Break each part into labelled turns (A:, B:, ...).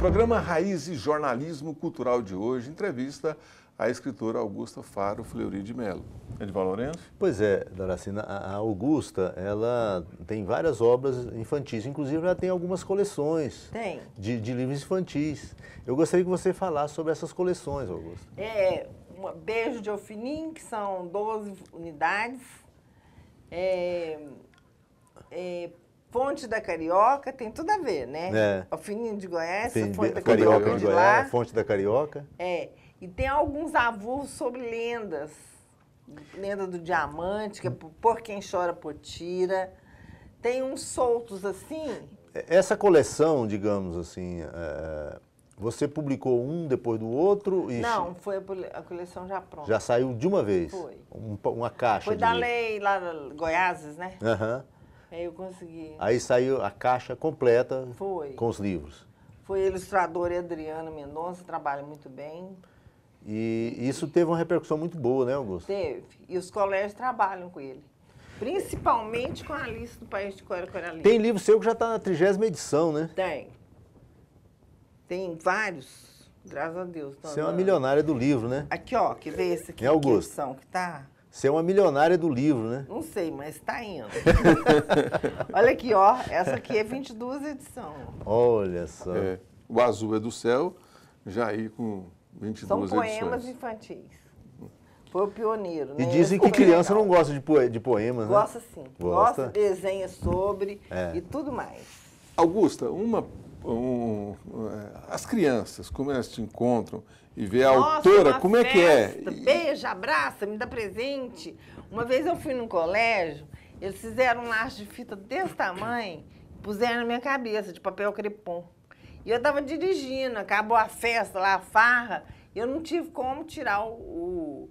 A: Programa Raiz e Jornalismo Cultural de hoje, entrevista a escritora Augusta Faro Fleury de Mello. É Edvaldo Lourenço? Pois é, Daracina, a
B: Augusta, ela tem várias obras infantis, inclusive ela tem algumas coleções tem. De, de livros infantis. Eu gostaria que você falasse sobre essas coleções, Augusta.
C: É, um Beijo de Ofinim, que são 12 unidades, é, é, Fonte da Carioca, tem tudo a ver, né? É. Alfininho de Goiás, Fonte da Carioca, Carioca de, Goiás, lá.
B: Fonte da Carioca.
C: É. E tem alguns avulsos sobre lendas. Lenda do diamante, que é por quem chora por tira. Tem uns soltos assim.
B: É, essa coleção, digamos assim, é... Você publicou um depois do outro e... Não,
C: foi a coleção já pronta. Já
B: saiu de uma vez? Foi. Um, uma caixa Foi da
C: lei lá Goiáses, né? Aham. Uhum. Aí eu consegui.
B: Aí saiu a caixa completa Foi. com os livros.
C: Foi ilustrador Adriano Mendonça, trabalha muito bem.
B: E isso teve uma repercussão muito boa, né, Augusto?
C: Teve. E os colégios trabalham com ele. Principalmente com a lista do País de Coelho Coralina. Tem livro
B: seu que já está na trigésima edição, né?
C: Tem. Tem vários, graças a Deus.
B: Você é uma milionária do livro, né?
C: Aqui, ó, que vê esse aqui. É Augusto. Que edição que tá?
B: Você é uma milionária do livro, né?
C: Não sei, mas está indo. Olha aqui, ó. Essa aqui é 22 edição.
A: Olha só. É, o Azul é do Céu, Jair com 22 São edições. São poemas
C: infantis. Foi o pioneiro, né? E dizem que criança
A: não gosta de, poemas, né? Gosta sim.
C: Gosta, gosta desenha sobre é. e tudo mais.
A: Augusta, uma, um, é, as crianças, como elas te encontram e vê a Nossa, autora, como festa, é que é?
C: Beija, abraça, me dá presente. Uma vez eu fui num colégio, eles fizeram um laço de fita desse tamanho, puseram na minha cabeça, de papel crepom. E eu estava dirigindo, acabou a festa lá, a farra, e eu não tive como tirar o,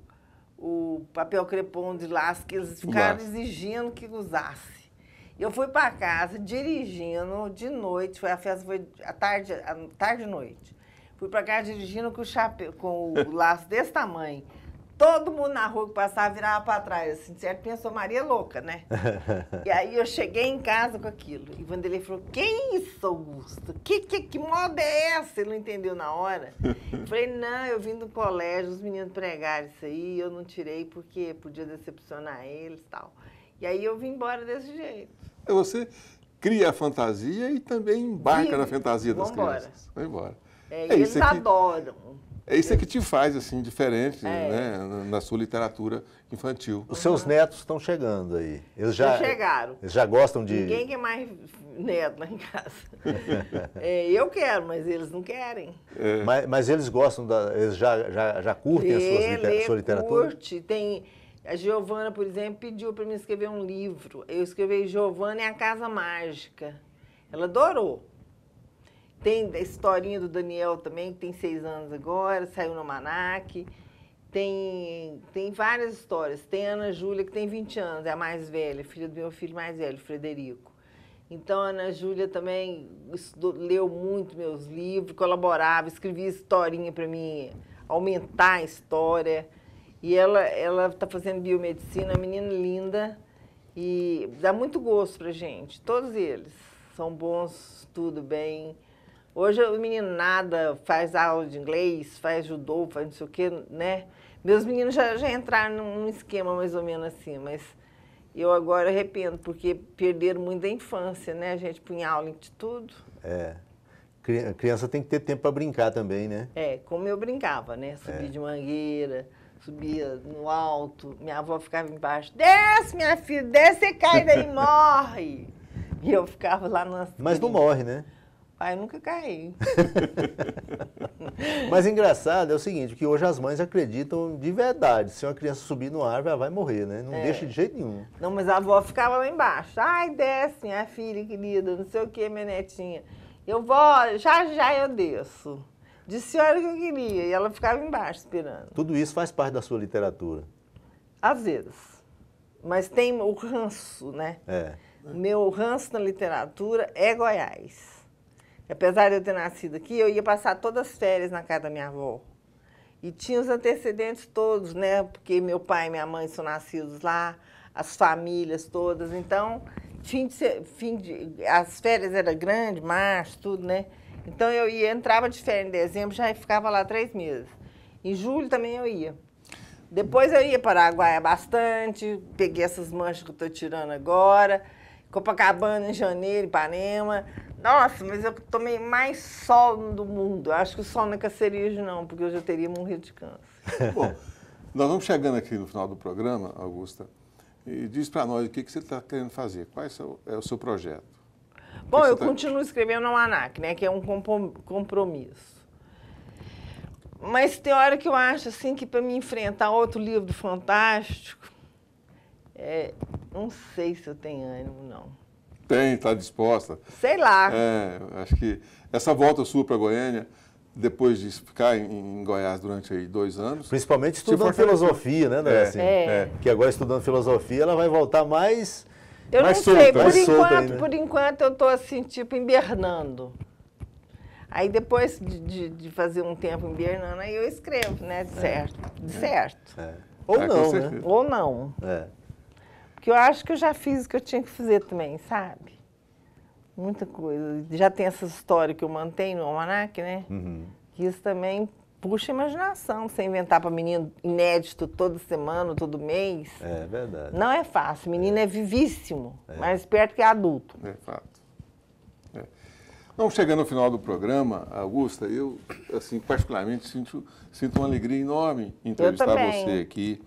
C: o, o papel crepom de laço que eles ficaram exigindo que usasse. Eu fui para casa dirigindo de noite, foi a festa foi à tarde, à tarde e noite. Fui para casa dirigindo com o chapéu, com o laço desse tamanho. Todo mundo na rua que passava virava para trás, assim, certo? Pensou Maria é louca, né? e aí eu cheguei em casa com aquilo. E Vanderlei falou: é isso, Augusto? Que que que moda é essa?" Ele não entendeu na hora. Eu falei: "Não, eu vim do colégio, os meninos pregaram isso aí, eu não tirei porque podia decepcionar eles, tal." E aí eu vim embora desse jeito.
A: você cria a fantasia e
C: também embarca e, na fantasia das embora. crianças. Vai embora. É, é eles adoram.
A: É isso é que te faz assim diferente é. né, na sua literatura infantil. Os seus netos estão chegando aí. Eles já chegaram. Eles já gostam de. Ninguém
C: quer mais neto lá em casa. é, eu quero, mas eles não querem.
B: É. Mas, mas, eles gostam da, eles já já, já curtem a sua, lê, sua literatura.
C: Curte, tem a Giovana, por exemplo, pediu para mim escrever um livro. Eu escrevi Giovana e a Casa Mágica. Ela adorou. Tem a historinha do Daniel também, que tem seis anos agora, saiu no Manac. Tem, tem várias histórias. Tem a Ana Júlia, que tem 20 anos, é a mais velha, filha do meu filho mais velho, Frederico. Então, a Ana Júlia também estudou, leu muito meus livros, colaborava, escrevia historinha para mim, aumentar a história. E ela ela está fazendo biomedicina, menina linda e dá muito gosto para gente. Todos eles são bons, tudo bem. Hoje o menino nada, faz aula de inglês, faz judô, faz não sei o quê, né? Meus meninos já, já entraram num esquema mais ou menos assim, mas eu agora arrependo, porque perderam muito da infância, né? A gente punha aula em tudo.
B: É. Criança tem que ter tempo para brincar também, né?
C: É, como eu brincava, né? Subir é. de mangueira, subia no alto, minha avó ficava embaixo, desce, minha filha, desce, você cai daí, morre. E eu ficava lá na. Mas não morre, né? Pai, eu nunca caí.
B: Mas engraçado é o seguinte, que hoje as mães acreditam de verdade. Se uma criança subir no árvore, ela vai morrer, né? Não é. deixa de jeito nenhum.
C: Não, mas a avó ficava lá embaixo. Ai, desce, minha filha querida, não sei o que, minha netinha. Eu vou, já já eu desço. Disse a o que eu queria e ela ficava embaixo esperando.
B: Tudo isso faz parte da sua literatura?
C: Às vezes. Mas tem o ranço, né? É. Meu ranço na literatura é Goiás. Apesar de eu ter nascido aqui, eu ia passar todas as férias na casa da minha avó. E tinha os antecedentes todos, né? Porque meu pai e minha mãe são nascidos lá, as famílias todas. Então, tinha de, fim de, as férias era grande, março, tudo, né? Então eu ia, entrava de férias em dezembro, já ficava lá três meses. Em julho também eu ia. Depois eu ia para Araguaia bastante, peguei essas manchas que eu estou tirando agora. Copacabana em janeiro, Ipanema. Nossa, mas eu tomei mais sol do mundo. Acho que o sol não é cancerígeno, não, porque eu já teria morrido de câncer.
A: Bom, nós vamos chegando aqui no final do programa, Augusta, e diz para nós o que, que você está querendo fazer, qual é o seu, é o seu projeto.
C: Bom, eu tá... continuo escrevendo no manac né? Que é um compromisso. Mas tem hora que eu acho, assim, que para me enfrentar outro livro do Fantástico, é, não sei se eu tenho ânimo, não.
A: Tem, está disposta. Sei lá. É, acho que essa volta sua para Goiânia, depois de ficar em, Goiás durante aí dois anos. Principalmente
B: estudando filosofia,
C: né, é, André? Assim, é. é.
A: Que agora estudando filosofia, ela vai voltar mais
C: eu mais não solta, sei, por enquanto, aí, né? por enquanto eu estou assim, tipo, embernando. Aí depois de, de, de, fazer um tempo embernando, aí eu escrevo, né? De é. certo. De é. certo. É. Ou, ah, não, né? Ou não. É. Porque eu acho que eu já fiz o que eu tinha que fazer também, sabe? Muita coisa. Já tem essa história que eu mantenho no Almanac, né? Uhum. Que isso também Puxa imaginação, você inventar para menino inédito toda semana, todo mês. É verdade. Não é fácil. Menino é, é vivíssimo, é. mais esperto que adulto.
A: É fato. É. chegando ao final do programa, Augusta, eu, assim, particularmente sinto, sinto uma alegria enorme em entrevistar você aqui.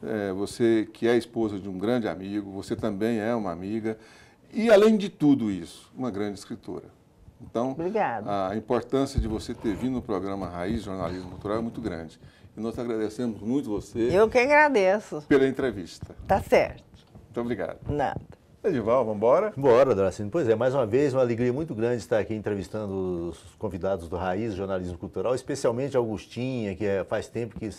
A: É, você que é esposa de um grande amigo, você também é uma amiga. E, além de tudo isso, uma grande escritora. Então, Obrigado. a importância de você ter vindo no programa Raiz Jornalismo Cultural é muito grande. E nós agradecemos muito você. Eu que
C: agradeço.
A: Pela entrevista. Tá certo. Muito obrigado.
C: Nada.
B: Edival, vamos embora? Bora, Doracino. Pois é, mais uma vez, uma alegria muito grande estar aqui entrevistando os convidados do Raiz Jornalismo Cultural, especialmente a Augustinha, que é, faz tempo que,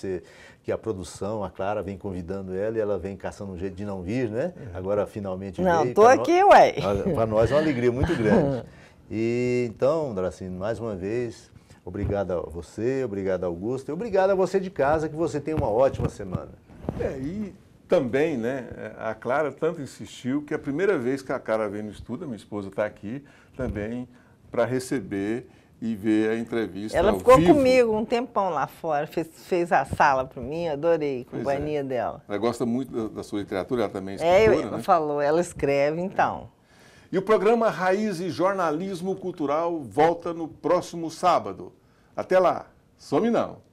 B: que a produção, a Clara, vem convidando ela e ela vem caçando um jeito de não vir, né? Agora finalmente Não, veio, tô aqui, ué. Para nós é uma alegria muito grande. E então, Dracino, mais uma vez, obrigado a você, obrigado a Augusto e obrigado a você de casa, que você tenha
A: uma ótima semana. É, e também, né, a Clara tanto insistiu que é a primeira vez que a Clara vem no estudo, minha esposa está aqui também para receber e ver a entrevista. Ela ficou vivo. comigo
C: um tempão lá fora, fez, fez a sala para mim, adorei a companhia é. dela.
A: Ela gosta muito da, da, sua literatura, ela também é É, né?
C: falou, ela escreve então. É. E o programa Raiz e Jornalismo Cultural volta no
A: próximo sábado. Até lá, some não!